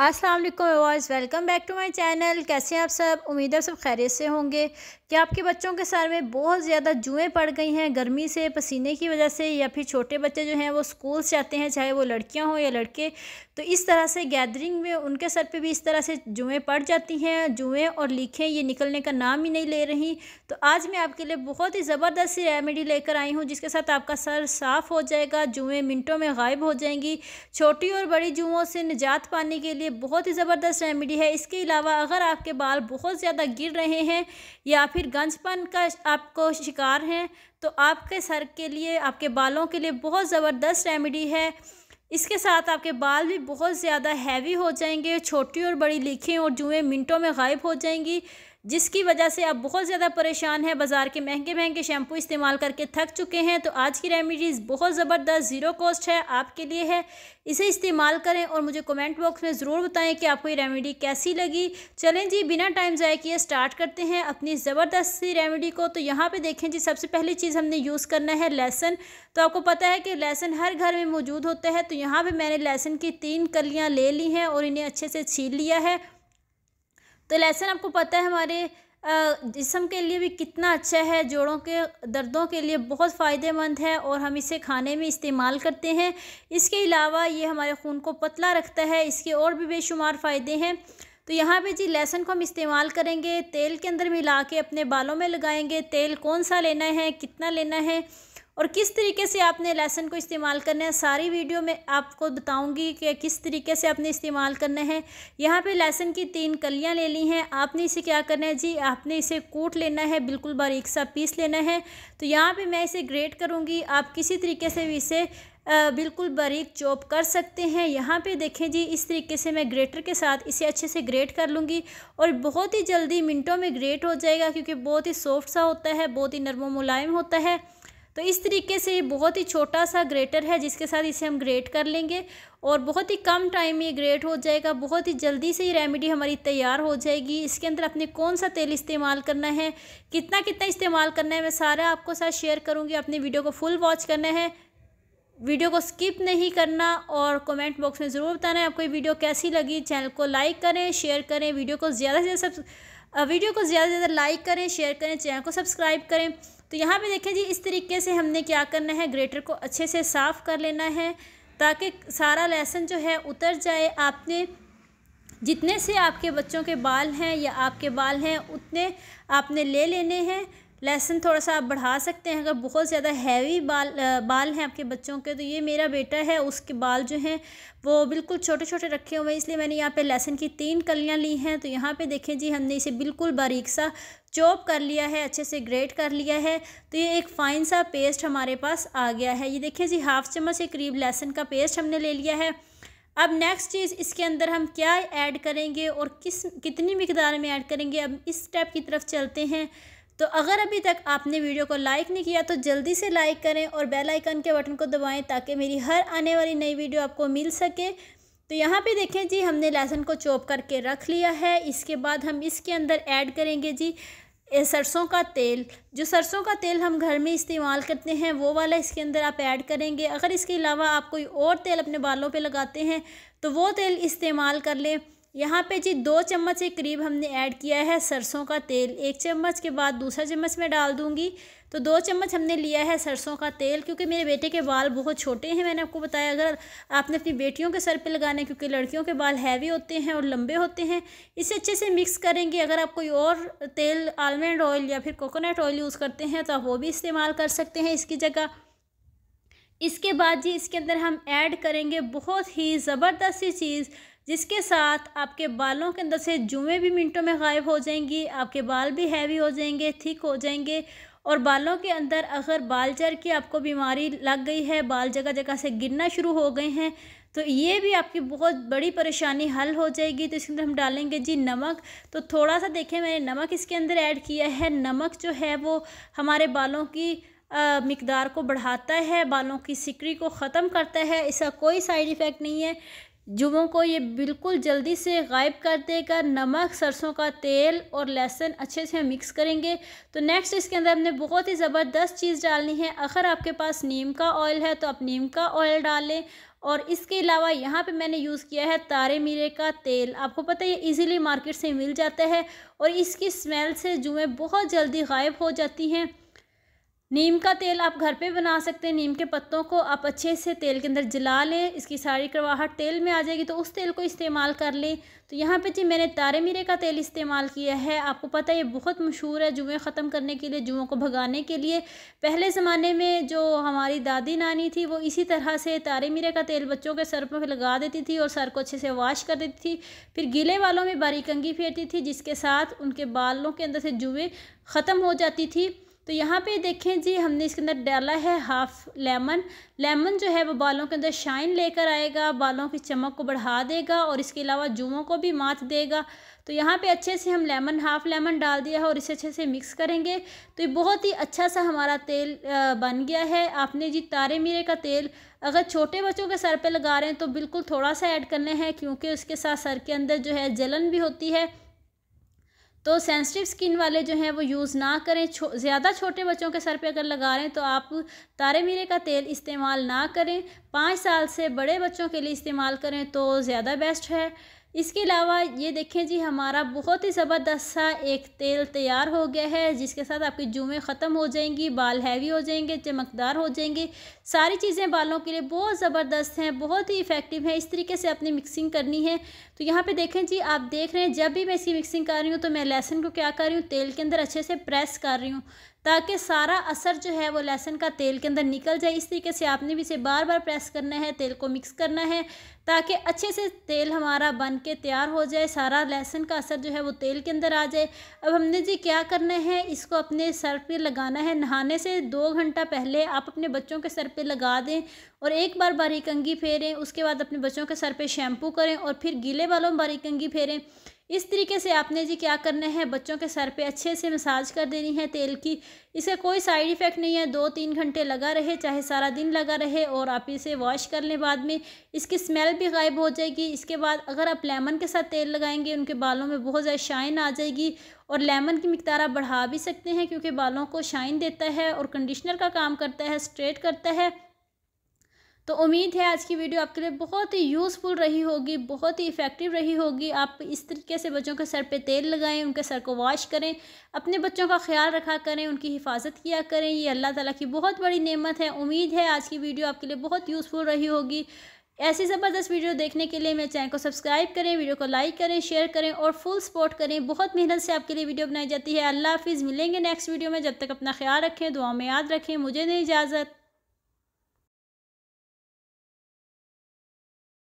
अस्सलाम वालेकुम welcome back to my channel कैसे हैं आप सब उम्मीद है सब खैरियत से होंगे क्या आपके बच्चों के सर में बहुत ज़्यादा जुएँ पड़ गई हैं गर्मी से पसीने की वजह से या फिर छोटे बच्चे जो हैं वो स्कूल जाते हैं चाहे वो लड़कियां हों या लड़के तो इस तरह से गैदरिंग में उनके सर पे भी इस तरह से जुएँ पड़ जाती हैं जुएँ और लीखें ये निकलने का नाम ही नहीं ले रही तो आज मैं आपके लिए बहुत ही ज़बरदस्त रेमेडी लेकर आई हूँ जिसके साथ आपका सर साफ़ हो जाएगा जुएँ मिनटों में गायब हो जाएंगी छोटी और बड़ी जुओं से निजात पाने के लिए लिए बहुत ही ज़बरदस्त रेमेडी है इसके अलावा अगर आपके बाल बहुत ज़्यादा गिर रहे हैं या फिर गंजपन का आपको शिकार हैं तो आपके सर के लिए आपके बालों के लिए बहुत ज़बरदस्त रेमेडी है इसके साथ आपके बाल भी बहुत ज़्यादा हैवी हो जाएंगे छोटी और बड़ी लीखें और जुएँ मिनटों में गायब हो जाएंगी जिसकी वजह से आप बहुत ज़्यादा परेशान हैं बाज़ार के महंगे महंगे शैम्पू इस्तेमाल करके थक चुके हैं तो आज की रेमिडीज़ बहुत ज़बरदस्त ज़ीरो कॉस्ट है आपके लिए है इसे इस्तेमाल करें और मुझे कमेंट बॉक्स में ज़रूर बताएं कि आपको ये रेमेडी कैसी लगी चलें जी बिना टाइम ज़ाय किए स्टार्ट करते हैं अपनी ज़बरदस्त सी रेमेडी को तो यहाँ पर देखें जी सबसे पहली चीज़ हमने यूज़ करना है लहसन तो आपको पता है कि लहसन हर घर में मौजूद होता है तो यहाँ पर मैंने लहसन की तीन कलियाँ ले ली हैं और इन्हें अच्छे से छील लिया है तो लहसुन आपको पता है हमारे जिसम के लिए भी कितना अच्छा है जोड़ों के दर्दों के लिए बहुत फ़ायदेमंद है और हम इसे खाने में इस्तेमाल करते हैं इसके अलावा ये हमारे खून को पतला रखता है इसके और भी बेशुमार फ़ायदे हैं तो यहाँ पे जी लहसुन को हम इस्तेमाल करेंगे तेल के अंदर मिला के अपने बालों में लगाएंगे तेल कौन सा लेना है कितना लेना है और किस तरीके से आपने लहसन को इस्तेमाल करना है सारी वीडियो में आपको बताऊंगी कि किस तरीके से आपने इस्तेमाल करना है यहाँ पे लहसन की तीन कलियाँ ले ली हैं आपने इसे क्या करना है जी आपने इसे कूट लेना है बिल्कुल बारीक सा पीस लेना है तो यहाँ पे मैं इसे ग्रेट करूँगी आप किसी तरीके से भी इसे बिल्कुल बारीक चॉप कर सकते हैं यहाँ पे देखें जी इस तरीके से मैं ग्रेटर के साथ इसे अच्छे से ग्रेट कर लूँगी और बहुत ही जल्दी मिनटों में ग्रेट हो जाएगा क्योंकि बहुत ही सॉफ्ट सा होता है बहुत ही नरम मुलायम होता है तो इस तरीके से ये बहुत ही छोटा सा ग्रेटर है जिसके साथ इसे हम ग्रेट कर लेंगे और बहुत ही कम टाइम में ये ग्रेट हो जाएगा बहुत ही जल्दी से ये रेमेडी हमारी तैयार हो जाएगी इसके अंदर अपने कौन सा तेल इस्तेमाल करना है कितना कितना इस्तेमाल करना है मैं सारा आपको साथ शेयर करूँगी अपनी वीडियो को फुल वॉच करना है वीडियो को स्किप नहीं करना और कमेंट बॉक्स में ज़रूर बताना है आपको ये वीडियो कैसी लगी चैनल को लाइक करें शेयर करें वीडियो को ज़्यादा से ज़्यादा सब वीडियो को ज़्यादा से ज़्यादा लाइक करें शेयर करें चैनल को सब्सक्राइब करें तो यहाँ पे देखें जी इस तरीके से हमने क्या करना है ग्रेटर को अच्छे से साफ़ कर लेना है ताकि सारा लहसन जो है उतर जाए आपने जितने से आपके बच्चों के बाल हैं या आपके बाल हैं उतने आपने ले लेने हैं लेसन थोड़ा सा आप बढ़ा सकते हैं अगर बहुत ज़्यादा हैवी बाल बाल हैं आपके बच्चों के तो ये मेरा बेटा है उसके बाल जो हैं वो बिल्कुल छोटे छोटे रखे हुए हैं इसलिए मैंने यहाँ पे लेसन की तीन कलियाँ ली हैं तो यहाँ पे देखें जी हमने इसे बिल्कुल बारीक सा चॉप कर लिया है अच्छे से ग्रेट कर लिया है तो ये एक फ़ाइन सा पेस्ट हमारे पास आ गया है ये देखें जी हाफ चम्मच के करीब लहसन का पेस्ट हमने ले लिया है अब नेक्स्ट चीज़ इसके अंदर हम क्या ऐड करेंगे और किस कितनी मकदार में ऐड करेंगे अब इस स्टेप की तरफ चलते हैं तो अगर अभी तक आपने वीडियो को लाइक नहीं किया तो जल्दी से लाइक करें और बेल आइकन के बटन को दबाएं ताकि मेरी हर आने वाली नई वीडियो आपको मिल सके तो यहाँ पे देखें जी हमने लहसुन को चॉप करके रख लिया है इसके बाद हम इसके अंदर ऐड करेंगे जी सरसों का तेल जो सरसों का तेल हम घर में इस्तेमाल करते हैं वो वाला इसके अंदर आप ऐड करेंगे अगर इसके अलावा आप कोई और तेल अपने बालों पे लगाते हैं तो वो तेल इस्तेमाल कर लें यहाँ पे जी दो चम्मच के करीब हमने ऐड किया है सरसों का तेल एक चम्मच के बाद दूसरा चम्मच मैं डाल दूँगी तो दो चम्मच हमने लिया है सरसों का तेल क्योंकि मेरे बेटे के बाल बहुत छोटे हैं मैंने आपको बताया अगर आपने अपनी बेटियों के सर पे लगाने क्योंकि लड़कियों के बाल हैवी होते हैं और लंबे होते हैं इसे अच्छे से मिक्स करेंगे अगर आप कोई और तेल आलमंड ऑयल या फिर कोकोनट ऑयल यूज़ करते हैं तो आप वो भी इस्तेमाल कर सकते हैं इसकी जगह इसके बाद जी इसके अंदर हम ऐड करेंगे बहुत ही ज़बरदस्त सी चीज़ जिसके साथ आपके बालों के अंदर से जुएँ भी मिनटों में गायब हो जाएंगी आपके बाल भी हैवी हो जाएंगे थिक हो जाएंगे और बालों के अंदर अगर बाल चर की आपको बीमारी लग गई है बाल जगह जगह से गिरना शुरू हो गए हैं तो ये भी आपकी बहुत बड़ी परेशानी हल हो जाएगी तो इसके अंदर हम डालेंगे जी नमक तो थोड़ा सा देखें मैंने नमक इसके अंदर ऐड किया है नमक जो है वो हमारे बालों की मकदार को बढ़ाता है बालों की सिकरी को ख़त्म करता है इसका कोई साइड इफ़ेक्ट नहीं है जुबों को ये बिल्कुल जल्दी से गायब कर देगा नमक सरसों का तेल और लहसुन अच्छे से मिक्स करेंगे तो नेक्स्ट इसके अंदर हमने बहुत ही ज़बरदस्त चीज़ डालनी है अगर आपके पास नीम का ऑयल है तो आप नीम का ऑयल डालें और इसके अलावा यहाँ पे मैंने यूज़ किया है तारे मीरे का तेल आपको पता है ये इजीली मार्केट से मिल जाता है और इसकी स्मेल से जुएँ बहुत जल्दी गायब हो जाती हैं नीम का तेल आप घर पे बना सकते हैं नीम के पत्तों को आप अच्छे से तेल के अंदर जला लें इसकी सारी करवाहट तेल में आ जाएगी तो उस तेल को इस्तेमाल कर लें तो यहाँ पे जी मैंने तारे मीरे का तेल इस्तेमाल किया है आपको पता है ये बहुत मशहूर है जुएँ ख़त्म करने के लिए जुओं को भगाने के लिए पहले ज़माने में जो हमारी दादी नानी थी वो इसी तरह से तारे मीरे का तेल बच्चों के सर पर लगा देती थी और सर को अच्छे से वाश कर देती थी फिर गीले बालों में बारीकंगी फेरती थी जिसके साथ उनके बालों के अंदर से जुएँ ख़त्म हो जाती थी तो यहाँ पे देखें जी हमने इसके अंदर डाला है हाफ लेमन लेमन जो है वो बालों के अंदर शाइन लेकर आएगा बालों की चमक को बढ़ा देगा और इसके अलावा जुओं को भी मात देगा तो यहाँ पे अच्छे से हम लेमन हाफ लेमन डाल दिया है और इसे अच्छे से मिक्स करेंगे तो ये बहुत ही अच्छा सा हमारा तेल बन गया है आपने जी तारे मीरे का तेल अगर छोटे बच्चों के सर पे लगा रहे हैं तो बिल्कुल थोड़ा सा ऐड करना है क्योंकि उसके साथ सर के अंदर जो है जलन भी होती है तो सेंसिटिव स्किन वाले जो हैं वो यूज़ ना करें छो, ज़्यादा छोटे बच्चों के सर पे अगर लगा रहे हैं तो आप तारे मीरे का तेल इस्तेमाल ना करें पाँच साल से बड़े बच्चों के लिए इस्तेमाल करें तो ज़्यादा बेस्ट है इसके अलावा ये देखें जी हमारा बहुत ही ज़बरदस्त सा एक तेल तैयार हो गया है जिसके साथ आपकी जुएँ ख़त्म हो जाएंगी बाल हैवी हो जाएंगे चमकदार हो जाएंगे सारी चीज़ें बालों के लिए बहुत ज़बरदस्त हैं बहुत ही इफ़ेक्टिव हैं इस तरीके से अपनी मिक्सिंग करनी है तो यहाँ पर देखें जी आप देख रहे हैं जब भी मैं इसकी मिक्सिंग कर रही हूँ तो मैं लहसुन को क्या कर रही हूँ तेल के अंदर अच्छे से प्रेस कर रही हूँ ताकि सारा असर जो है वो लहसुन का तेल के अंदर निकल जाए इस तरीके से आपने भी इसे बार बार प्रेस करना है तेल को मिक्स करना है ताकि अच्छे से तेल हमारा बन के तैयार हो जाए सारा लहसुन का असर जो है वो तेल के अंदर आ जाए अब हमने जी क्या करना है इसको अपने सर पे लगाना है नहाने से दो घंटा पहले आप अपने बच्चों के सर पे लगा दें और एक बार बारीकंगी अंगी फेरें उसके बाद अपने बच्चों के सर पे शैम्पू करें और फिर गीले बालों में बारीकंगी फेरें इस तरीके से आपने जी क्या करना है बच्चों के सर पे अच्छे से मसाज कर देनी है तेल की इसका कोई साइड इफ़ेक्ट नहीं है दो तीन घंटे लगा रहे चाहे सारा दिन लगा रहे और आप इसे वॉश कर लें बाद में इसकी स्मेल भी गायब हो जाएगी इसके बाद अगर आप लेमन के साथ तेल लगाएंगे उनके बालों में बहुत ज़्यादा शाइन आ जाएगी और लेमन की मकदार आप बढ़ा भी सकते हैं क्योंकि बालों को शाइन देता है और कंडीशनर का काम करता है स्ट्रेट करता है तो उम्मीद है आज की वीडियो आपके लिए बहुत ही यूज़फुल रही होगी बहुत ही इफ़ेक्टिव रही होगी आप इस तरीके से बच्चों के सर पे तेल लगाएं उनके सर को वॉश करें अपने बच्चों का ख्याल रखा करें उनकी हिफाजत किया करें ये अल्लाह ताला की बहुत बड़ी नेमत है उम्मीद है आज की वीडियो आपके लिए बहुत यूज़फुल रही होगी ऐसी ज़बरदस्त वीडियो देखने के लिए मेरे चैनल को सब्सक्राइब करें वीडियो को लाइक करें शेयर करें और फुल सपोर्ट करें बहुत मेहनत से आपके लिए वीडियो बनाई जाती है अल्लाह हाफिज़ मिलेंगे नेक्स्ट वीडियो में जब तक अपना ख्याल रखें दुआ में याद रखें मुझे नहीं इजाज़त